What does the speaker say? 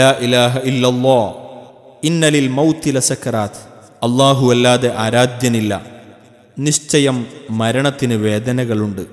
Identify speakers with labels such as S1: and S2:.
S1: ലാ ഇലാഹ ഇല്ലല്ലോ ഇന്നലിൽ മൗത്തില സക്കറാത്ത് അള്ളാഹു അല്ലാതെ ആരാധ്യനില്ല നിശ്ചയം മരണത്തിന് വേദനകളുണ്ട്